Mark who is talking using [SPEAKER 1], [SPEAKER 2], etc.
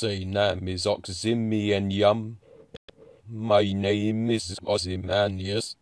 [SPEAKER 1] Say name is Oximian Yum. My name is Ozymandias.